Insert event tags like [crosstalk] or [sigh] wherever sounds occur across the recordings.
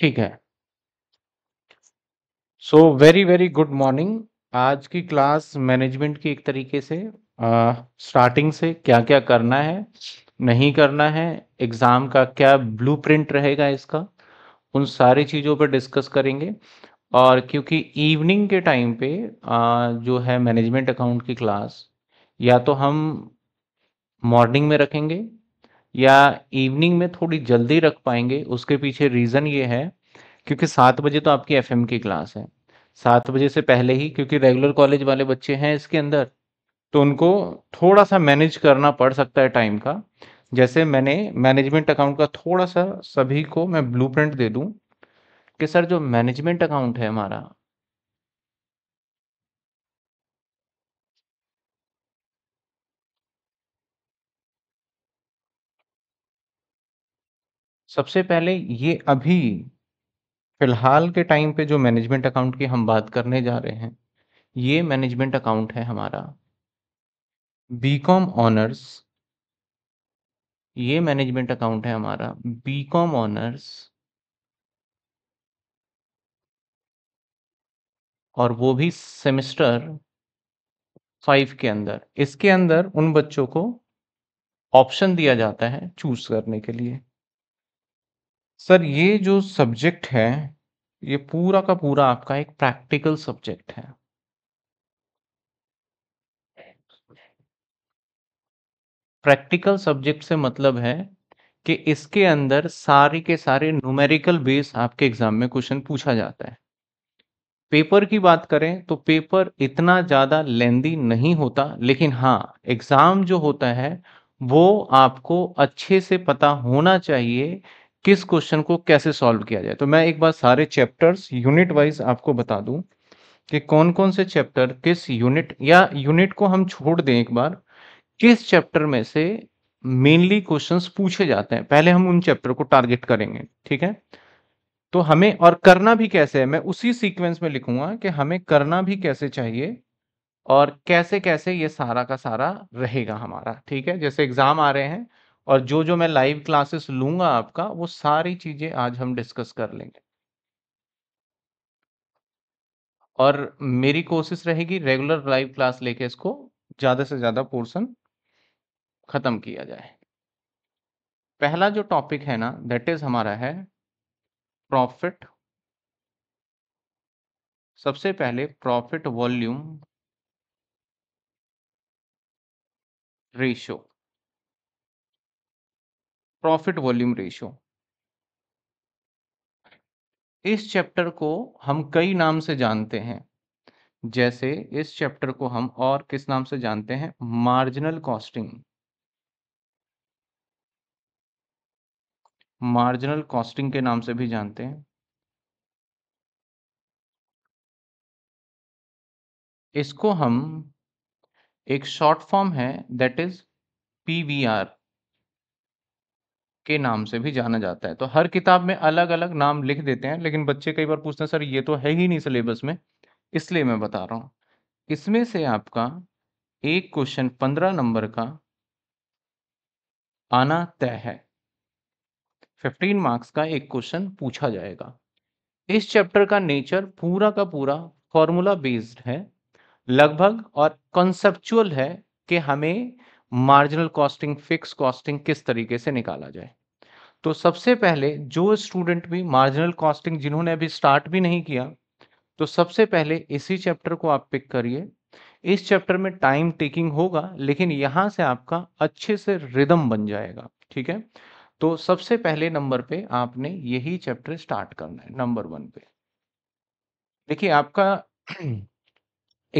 ठीक है so very very good morning आज की क्लास मैनेजमेंट की एक तरीके से स्टार्टिंग uh, से क्या क्या करना है नहीं करना है एग्ज़ाम का क्या ब्लूप्रिंट रहेगा इसका उन सारी चीज़ों पर डिस्कस करेंगे और क्योंकि इवनिंग के टाइम पे जो है मैनेजमेंट अकाउंट की क्लास या तो हम मॉर्निंग में रखेंगे या इवनिंग में थोड़ी जल्दी रख पाएंगे उसके पीछे रीज़न ये है क्योंकि सात बजे तो आपकी एफ की क्लास है सात बजे से पहले ही क्योंकि रेगुलर कॉलेज वाले बच्चे हैं इसके अंदर तो उनको थोड़ा सा मैनेज करना पड़ सकता है टाइम का जैसे मैंने मैनेजमेंट अकाउंट का थोड़ा सा सभी को मैं ब्लूप्रिंट दे दूं कि सर जो मैनेजमेंट अकाउंट है हमारा सबसे पहले ये अभी फिलहाल के टाइम पे जो मैनेजमेंट अकाउंट की हम बात करने जा रहे हैं ये मैनेजमेंट अकाउंट है हमारा बीकॉम ऑनर्स ये मैनेजमेंट अकाउंट है हमारा बीकॉम ऑनर्स और वो भी सेमेस्टर फाइव के अंदर इसके अंदर उन बच्चों को ऑप्शन दिया जाता है चूज करने के लिए सर ये जो सब्जेक्ट है, ये पूरा का पूरा आपका एक प्रैक्टिकल सब्जेक्ट है। प्रैक्टिकल सब्जेक्ट से मतलब है कि इसके अंदर सारे के सारे न्यूमेरिकल बेस आपके एग्ज़ाम में क्वेश्चन पूछा जाता है। पेपर की बात करें तो पेपर इतना ज़्यादा लेंदी नहीं होता लेकिन हाँ, एग्ज़ाम जो होता है वो आपको अच्छे से पता होना चाहिए किस क्वेश्चन को कैसे सॉल्व किया जाए तो मैं एक बार सारे चैप्टर्स यूनिट वाइज आपको बता दूं कि कौन कौन से चैप्टर किस यूनिट या यूनिट को हम छोड़ दें एक बार किस चैप्टर में से मेनली क्वेश्चंस पूछे जाते हैं पहले हम उन चैप्टर को टारगेट करेंगे ठीक है तो हमें और करना भी कैसे है मैं उसी सीक्वेंस में लिखूंगा कि हमें करना भी कैसे चाहिए और कैसे कैसे ये सारा का सारा रहेगा हमारा ठीक है जैसे एग्जाम आ रहे हैं और जो जो मैं लाइव क्लासेस लूंगा आपका वो सारी चीज़ें आज हम डिस्कस कर लेंगे और मेरी कोशिश रहेगी रेगुलर लाइव क्लास लेके इसको ज़्यादा से ज़्यादा पोर्शन ख़त्म किया जाए पहला जो टॉपिक है ना दैट इज़ हमारा है प्रॉफिट सबसे पहले profit volume ratio profit volume ratio इस चैप्टर को हम कई नाम से जानते हैं जैसे इस चैप्टर को हम और किस नाम से जानते हैं मार्जिनल कॉस्टिंग मार्जिनल कॉस्टिंग के नाम से भी जानते हैं इसको हम एक शॉर्ट फॉर्म है दैट इज पीवीआर के नाम से भी जाना जाता है तो हर किताब में अलग अलग नाम लिख देते हैं लेकिन बच्चे कई बार पूछते हैं सर ये तो है ही नहीं सिलेबस में इसलिए मैं बता रहा हूँ इसमें से आपका एक क्वेश्चन पंद्रह नंबर का आना तय है फिफ्टीन मार्क्स का एक क्वेश्चन पूछा जाएगा इस चैप्टर का नेचर पूरा का पूरा फॉर्मूला बेस्ड है लगभग और कॉन्सेप्चुअल है कि हमें मार्जिनल कॉस्टिंग फिक्स कॉस्टिंग किस तरीके से निकाला जाए तो सबसे पहले जो स्टूडेंट भी मार्जिनल कॉस्टिंग जिन्होंने अभी स्टार्ट भी नहीं किया तो सबसे पहले इसी चैप्टर को आप पिक करिए इस चैप्टर में टाइम टेकिंग होगा लेकिन यहां से आपका अच्छे से रिदम बन जाएगा ठीक है तो सबसे पहले नंबर पे आपने यही चैप्टर स्टार्ट करना है नंबर वन पे देखिए आपका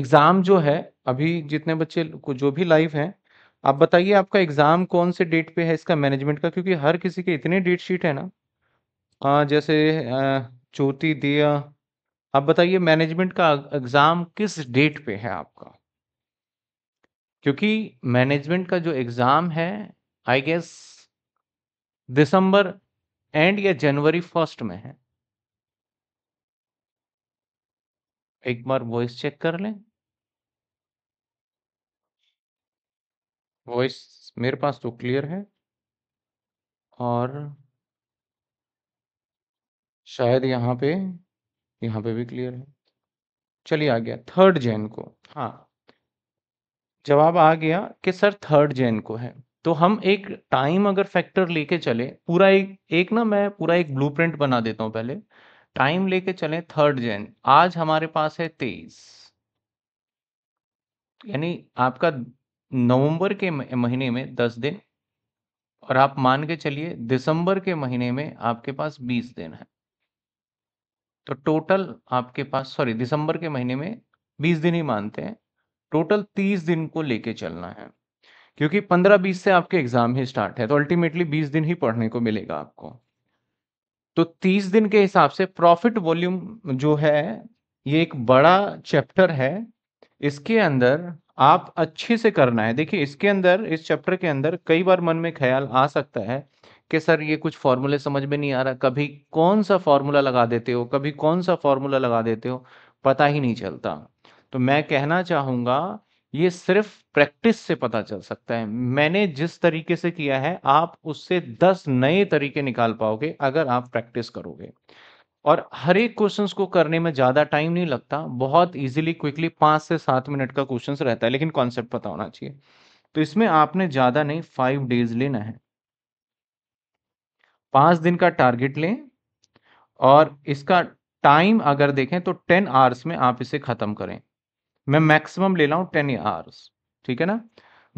एग्जाम [clears throat] जो है अभी जितने बच्चे को जो भी लाइव हैं आप बताइए आपका एग्ज़ाम कौन से डेट पे है इसका मैनेजमेंट का क्योंकि हर किसी के इतने डेट शीट है ना आ, जैसे चौथी दिया आप बताइए मैनेजमेंट का एग्ज़ाम किस डेट पे है आपका क्योंकि मैनेजमेंट का जो एग्ज़ाम है आई गेस दिसंबर एंड या जनवरी फर्स्ट में है एक बार वॉइस चेक कर लें वॉइस मेरे पास तो क्लियर है और शायद यहाँ पे यहाँ पे भी क्लियर है चलिए आ गया थर्ड जैन को हाँ जवाब आ गया कि सर थर्ड जैन को है तो हम एक टाइम अगर फैक्टर लेके चले पूरा एक एक ना मैं पूरा एक ब्लूप्रिंट बना देता हूँ पहले टाइम लेके चले थर्ड जैन आज हमारे पास है तेईस यानी आपका नवंबर के महीने में दस दिन और आप मान के चलिए दिसंबर के महीने में आपके पास बीस दिन है तो टोटल आपके पास सॉरी दिसंबर के महीने में बीस दिन ही मानते हैं टोटल तीस दिन को लेके चलना है क्योंकि पंद्रह बीस से आपके एग्जाम ही स्टार्ट है तो अल्टीमेटली बीस दिन ही पढ़ने को मिलेगा आपको तो तीस दिन के हिसाब से प्रॉफिट वॉल्यूम जो है ये एक बड़ा चैप्टर है इसके अंदर आप अच्छे से करना है देखिए इसके अंदर इस चैप्टर के अंदर कई बार मन में ख्याल आ सकता है कि सर ये कुछ फॉर्मूले समझ में नहीं आ रहा कभी कौन सा फॉर्मूला लगा देते हो कभी कौन सा फॉर्मूला लगा देते हो पता ही नहीं चलता तो मैं कहना चाहूंगा ये सिर्फ प्रैक्टिस से पता चल सकता है मैंने जिस तरीके से किया है आप उससे दस नए तरीके निकाल पाओगे अगर आप प्रैक्टिस करोगे और हर एक क्वेश्चन को करने में ज़्यादा टाइम नहीं लगता बहुत इजिली क्विकली पांच से सात मिनट का क्वेश्चन रहता है लेकिन कॉन्सेप्ट पता होना चाहिए तो इसमें आपने ज़्यादा नहीं फाइव डेज लेना है पांच दिन का टारगेट लें और इसका टाइम अगर देखें तो टेन आवर्स में आप इसे ख़त्म करें मैं मैक्सिमम ले रहा टेन आवर्स ठीक है ना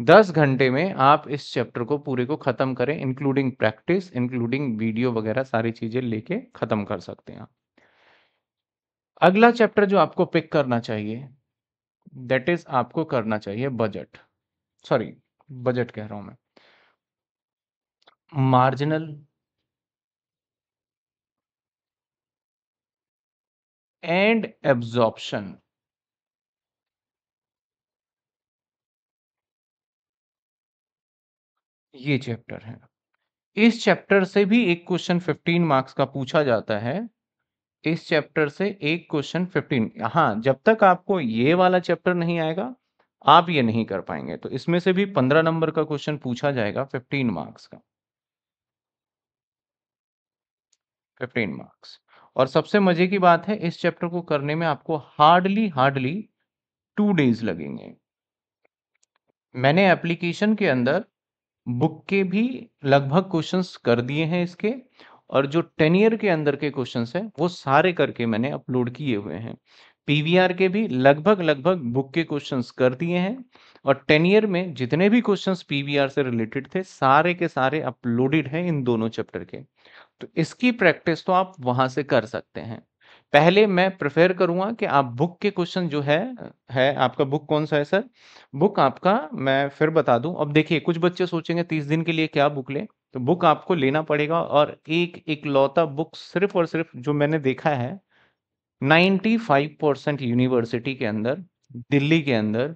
दस घंटे में आप इस चैप्टर को पूरे को ख़त्म करें इंक्लूडिंग प्रैक्टिस इंक्लूडिंग वीडियो वगैरह सारी चीज़ें लेके ख़त्म कर सकते हैं अगला चैप्टर जो आपको पिक करना चाहिए दैट इज़ आपको करना चाहिए बजट सॉरी बजट कह रहा हूं मैं मार्जिनल एंड एब्जॉर्प्शन ये चैप्टर है इस चैप्टर से भी एक क्वेश्चन 15 मार्क्स का पूछा जाता है इस चैप्टर से एक क्वेश्चन 15 हाँ जब तक आपको ये वाला चैप्टर नहीं आएगा आप ये नहीं कर पाएंगे तो इसमें से भी 15 नंबर का क्वेश्चन पूछा जाएगा 15 मार्क्स का 15 मार्क्स और सबसे मजे की बात है इस चैप्टर को करने में आपको हार्डली हार्डली टू डेज लगेंगे मैंने एप्लीकेशन के अंदर बुक के भी लगभग क्वेश्चंस कर दिए हैं इसके और जो टेन ईयर के अंदर के क्वेश्चंस हैं वो सारे करके मैंने अपलोड किए हुए हैं पीवीआर के भी लगभग लगभग बुक के क्वेश्चंस कर दिए हैं और टेन ईयर में जितने भी क्वेश्चंस पीवीआर से रिलेटेड थे सारे के सारे अपलोडेड हैं इन दोनों चैप्टर के तो इसकी प्रैक्टिस तो आप वहां से कर सकते हैं पहले मैं प्रेफर करूंगा कि आप बुक के क्वेश्चन जो है है आपका बुक कौन सा है सर बुक आपका मैं फिर बता दूं अब देखिए कुछ बच्चे सोचेंगे तीस दिन के लिए क्या बुक लें तो बुक आपको लेना पड़ेगा और एक एक लौता बुक सिर्फ और सिर्फ जो मैंने देखा है 95 परसेंट यूनिवर्सिटी के अंदर दिल्ली के अंदर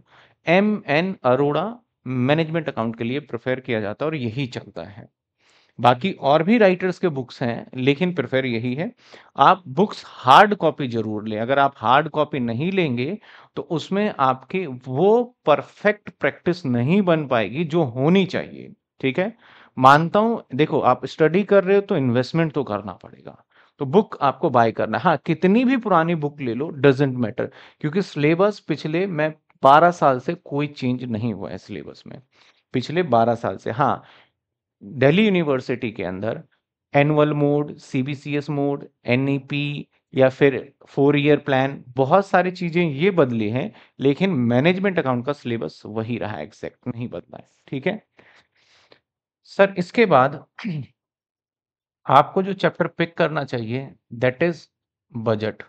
M N Arora management account के लिए प्रेफर किया जाता है और यही चलता है बाकी और भी राइटर्स के बुक्स हैं लेकिन प्रेफर यही है आप बुक्स हार्ड कॉपी जरूर लें अगर आप हार्ड कॉपी नहीं लेंगे तो उसमें आपकी वो परफेक्ट प्रैक्टिस नहीं बन पाएगी जो होनी चाहिए ठीक है मानता हूं देखो आप स्टडी कर रहे हो तो इन्वेस्टमेंट तो करना पड़ेगा तो बुक आपको बाय करना हाँ कितनी भी पुरानी बुक ले लो डजेंट मैटर क्योंकि सिलेबस पिछले मैं बारह साल से कोई चेंज नहीं हुआ है सिलेबस में पिछले बारह साल से हाँ दिल्ली यूनिवर्सिटी के अंदर annual mode CBCS mode NEP e या फिर फोर ईयर प्लान बहुत सारी चीज़ें ये बदली हैं लेकिन मैनेजमेंट अकाउंट का सिलेबस वही रहा एग्जैक्ट नहीं बदला है ठीक है सर इसके बाद [clears throat] आपको जो चैप्टर पिक करना चाहिए that is budget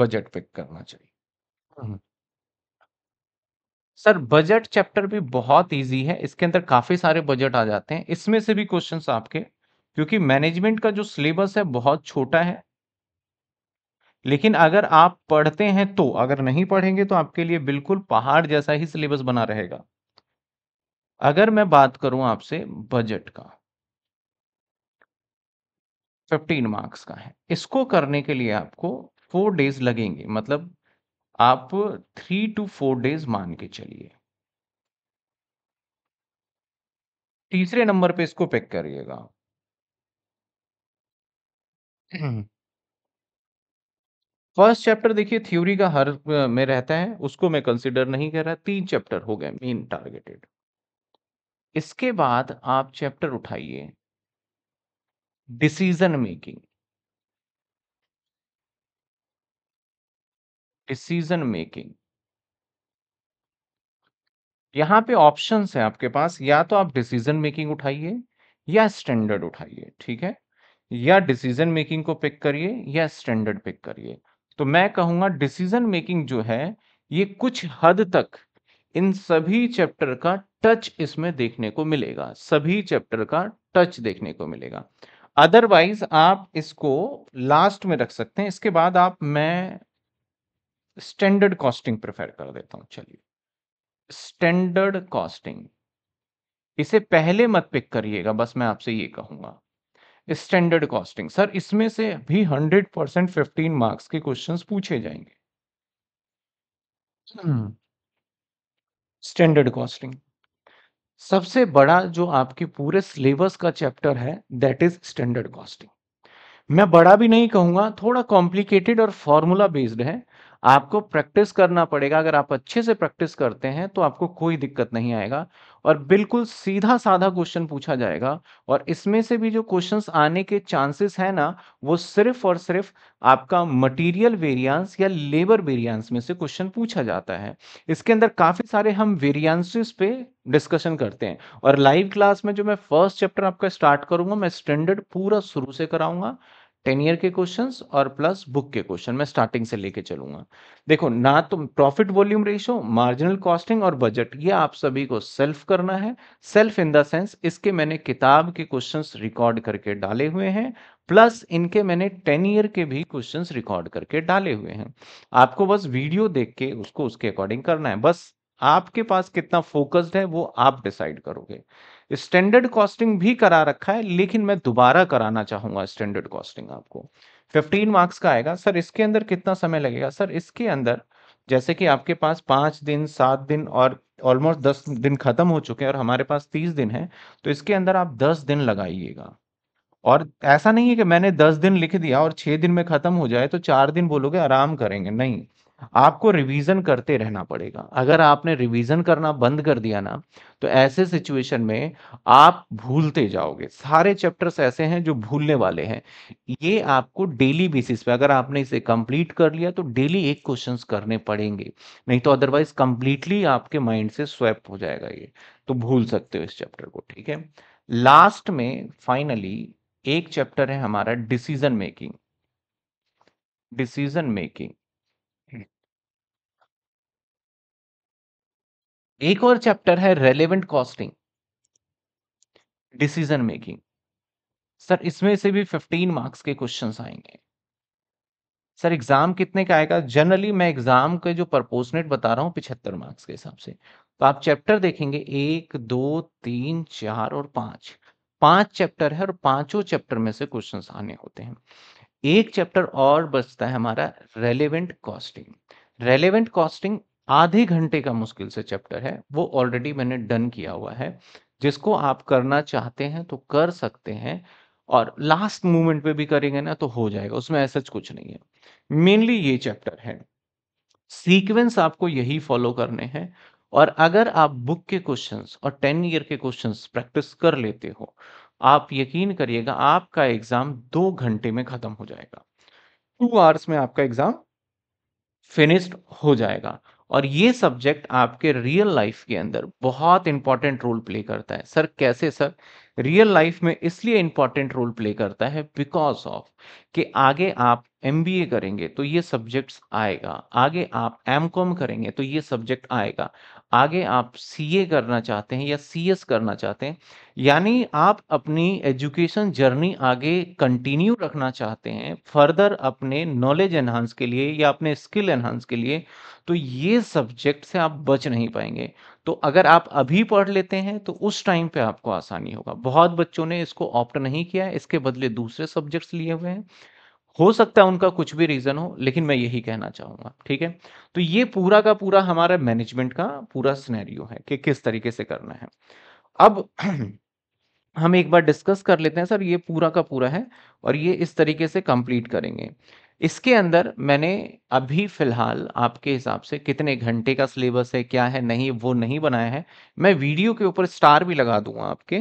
budget pick करना चाहिए सर बजट चैप्टर भी बहुत इजी है इसके अंदर काफ़ी सारे बजट आ जाते हैं इसमें से भी क्वेश्चंस आपके क्योंकि मैनेजमेंट का जो सिलेबस है बहुत छोटा है लेकिन अगर आप पढ़ते हैं तो अगर नहीं पढ़ेंगे तो आपके लिए बिल्कुल पहाड़ जैसा ही सिलेबस बना रहेगा अगर मैं बात करूं आपसे बजट का 15 मार्क्स का है इसको करने के लिए आपको फोर डेज लगेंगे मतलब आप थ्री टू फोर डेज मान के चलिए तीसरे नंबर पे इसको पिक करिएगा फर्स्ट चैप्टर देखिए थ्योरी का हर में रहता है उसको मैं कंसिडर नहीं कर रहा तीन चैप्टर हो गए मेन टारगेटेड इसके बाद आप चैप्टर उठाइए डिसीजन मेकिंग डिसीजन मेकिंग यहां पे ऑप्शंस है आपके पास या तो आप डिसीजन मेकिंग उठाइए या स्टैंडर्ड उठाइए ठीक है या डिसीजन मेकिंग को पिक करिए या स्टैंडर्ड पिक करिए तो मैं कहूंगा डिसीजन मेकिंग जो है ये कुछ हद तक इन सभी चैप्टर का टच इसमें देखने को मिलेगा सभी चैप्टर का टच देखने को मिलेगा अदरवाइज आप इसको लास्ट में रख सकते हैं इसके बाद आप मैं स्टैंडर्ड कॉस्टिंग प्रेफर कर देता हूं चलिए स्टैंडर्ड कॉस्टिंग इसे पहले मत पिक करिएगा बस मैं आपसे ये कहूंगा स्टैंडर्ड कॉस्टिंग सर इसमें से भी हंड्रेड परसेंट फिफ्टीन मार्क्स के क्वेश्चन पूछे जाएंगे स्टैंडर्ड कॉस्टिंग सबसे बड़ा जो आपके पूरे सिलेबस का चैप्टर है दैट इज स्टैंडर्ड कॉस्टिंग मैं बड़ा भी नहीं कहूंगा थोड़ा कॉम्प्लिकेटेड और फॉर्मूला बेस्ड है आपको प्रैक्टिस करना पड़ेगा अगर आप अच्छे से प्रैक्टिस करते हैं तो आपको कोई दिक्कत नहीं आएगा और बिल्कुल सीधा साधा क्वेश्चन पूछा जाएगा और इसमें से भी जो क्वेश्चंस आने के चांसेस है ना वो सिर्फ और सिर्फ आपका मटेरियल वेरियांस या लेबर वेरियांस में से क्वेश्चन पूछा जाता है इसके अंदर काफ़ी सारे हम वेरियांसेस पे डिस्कशन करते हैं और लाइव क्लास में जो मैं फर्स्ट चैप्टर आपका स्टार्ट करूंगा मैं स्टैंडर्ड पूरा शुरू से कराऊंगा टेन ईयर के क्वेश्चन और प्लस बुक के क्वेश्चन मैं स्टार्टिंग से लेके चलूंगा देखो ना तो profit volume ratio marginal costing और बजट ये आप सभी को सेल्फ करना है सेल्फ इन द सेंस इसके मैंने किताब के क्वेश्चंस रिकॉर्ड करके डाले हुए हैं प्लस इनके मैंने टेन ईयर के भी क्वेश्चंस रिकॉर्ड करके डाले हुए हैं आपको बस वीडियो देख के उसको उसके अकॉर्डिंग करना है बस आपके पास कितना फोकस्ड है वो आप डिसाइड करोगे स्टैंडर्ड कॉस्टिंग भी करा रखा है लेकिन मैं दोबारा कराना चाहूंगा स्टैंडर्ड कॉस्टिंग आपको 15 मार्क्स का आएगा सर इसके अंदर कितना समय लगेगा सर इसके अंदर जैसे कि आपके पास पांच दिन सात दिन और ऑलमोस्ट दस दिन खत्म हो चुके हैं और हमारे पास तीस दिन है तो इसके अंदर आप दस दिन लगाइएगा और ऐसा नहीं है कि मैंने दस दिन लिख दिया और छह दिन में ख़त्म हो जाए तो चार दिन बोलोगे आराम करेंगे नहीं आपको रिवीजन करते रहना पड़ेगा अगर आपने रिवीजन करना बंद कर दिया ना तो ऐसे सिचुएशन में आप भूलते जाओगे सारे चैप्टर्स ऐसे हैं जो भूलने वाले हैं ये आपको डेली बेसिस पे अगर आपने इसे कंप्लीट कर लिया तो डेली एक क्वेश्चन करने पड़ेंगे नहीं तो अदरवाइज कंप्लीटली आपके माइंड से स्वैप हो जाएगा ये तो भूल सकते हो इस चैप्टर को ठीक है लास्ट में फाइनली एक चैप्टर है हमारा डिसीजन मेकिंग डिसीजन मेकिंग एक और चैप्टर है relevant costing decision making sir इसमें से भी 15 मार्क्स के क्वेश्चंस आएंगे सर एग्जाम कितने का आएगा जनरली मैं एग्जाम के जो प्रपोजनेट बता रहा हूँ पिछहत्तर मार्क्स के हिसाब से तो आप चैप्टर देखेंगे एक दो तीन चार और पांच पांच चैप्टर है और पांचों चैप्टर में से क्वेश्चन आने होते हैं एक चैप्टर और बचता है हमारा रेलेवेंट कॉस्टिंग रेलेवेंट कॉस्टिंग आधे घंटे का मुश्किल से चैप्टर है वो ऑलरेडी मैंने डन किया हुआ है जिसको आप करना चाहते हैं तो कर सकते हैं और लास्ट मोमेंट पे भी करेंगे ना तो हो जाएगा उसमें ऐसा कुछ नहीं है मेनली ये चैप्टर है सीक्वेंस आपको यही फॉलो करने हैं और अगर आप बुक के क्वेश्चंस और टेन ईयर के क्वेश्चंस प्रैक्टिस कर लेते हो आप यकीन करिएगा आपका एग्जाम दो घंटे में खत्म हो जाएगा टू आवर्स में आपका एग्जाम फिनिश्ड हो जाएगा और ये सब्जेक्ट आपके रियल लाइफ के अंदर बहुत इंपॉर्टेंट रोल प्ले करता है सर कैसे सर रियल लाइफ में इसलिए इंपॉर्टेंट रोल प्ले करता है बिकॉज ऑफ कि आगे आप एम करेंगे तो ये सब्जेक्ट्स आएगा आगे आप एम करेंगे तो ये सब्जेक्ट आएगा आगे आप सीए करना चाहते हैं या सीएस करना चाहते हैं यानी आप अपनी एजुकेशन जर्नी आगे कंटिन्यू रखना चाहते हैं फर्दर अपने नॉलेज एनहांस के लिए या अपने स्किल एनहांस के लिए तो ये सब्जेक्ट से आप बच नहीं पाएंगे तो अगर आप अभी पढ़ लेते हैं तो उस टाइम पे आपको आसानी होगा बहुत बच्चों ने इसको ऑप्ट नहीं किया इसके बदले दूसरे सब्जेक्ट्स लिए हुए हैं हो सकता है उनका कुछ भी रीज़न हो लेकिन मैं यही कहना चाहूंगा ठीक है तो ये पूरा का पूरा हमारा मैनेजमेंट का पूरा स्नैरियो है कि किस तरीके से करना है अब [clears throat] हम एक बार डिस्कस कर लेते हैं सर ये पूरा का पूरा है और ये इस तरीके से कंप्लीट करेंगे इसके अंदर मैंने अभी फ़िलहाल आपके हिसाब से कितने घंटे का सिलेबस है क्या है नहीं वो नहीं बनाया है मैं वीडियो के ऊपर स्टार भी लगा दूंगा आपके